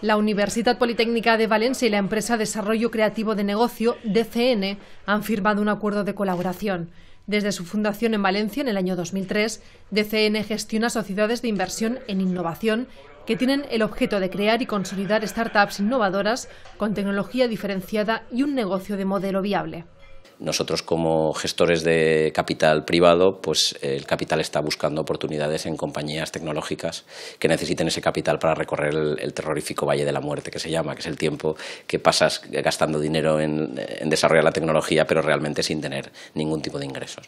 La Universidad Politécnica de Valencia y la empresa Desarrollo Creativo de Negocio, DCN, han firmado un acuerdo de colaboración. Desde su fundación en Valencia en el año 2003, DCN gestiona sociedades de inversión en innovación que tienen el objeto de crear y consolidar startups innovadoras con tecnología diferenciada y un negocio de modelo viable. Nosotros como gestores de capital privado, pues eh, el capital está buscando oportunidades en compañías tecnológicas que necesiten ese capital para recorrer el, terrorífico Valle de la Muerte, que se llama, que es el tiempo que pasas gastando dinero en, desarrollar la tecnología, pero realmente sin tener ningún tipo de ingresos.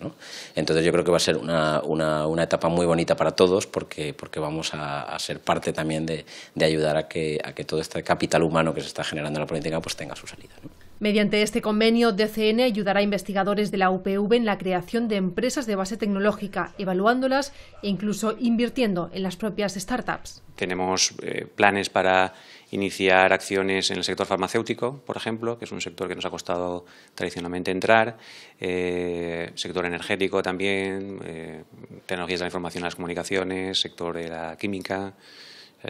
Entonces yo creo que va a ser una, etapa muy bonita para todos porque, vamos a, ser parte también de, ayudar a que, todo este capital humano que se está generando en la política pues tenga su salida. Mediante este convenio, DCN ayudará a investigadores de la UPV en la creación de empresas de base tecnológica, evaluándolas e incluso invirtiendo en las propias startups. Tenemos eh, planes para iniciar acciones en el sector farmacéutico, por ejemplo, que es un sector que nos ha costado tradicionalmente entrar, eh, sector energético también, eh, tecnologías de la información y las comunicaciones, sector de la química.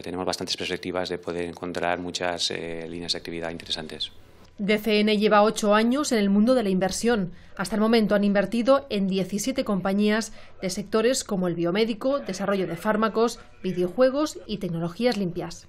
tenemos bastantes perspectivas de poder encontrar muchas líneas de actividad interesantes. DCN lleva ocho años en el mundo de la inversión. Hasta el momento han invertido en 17 compañías de sectores como el biomédico, desarrollo de fármacos, videojuegos y tecnologías limpias.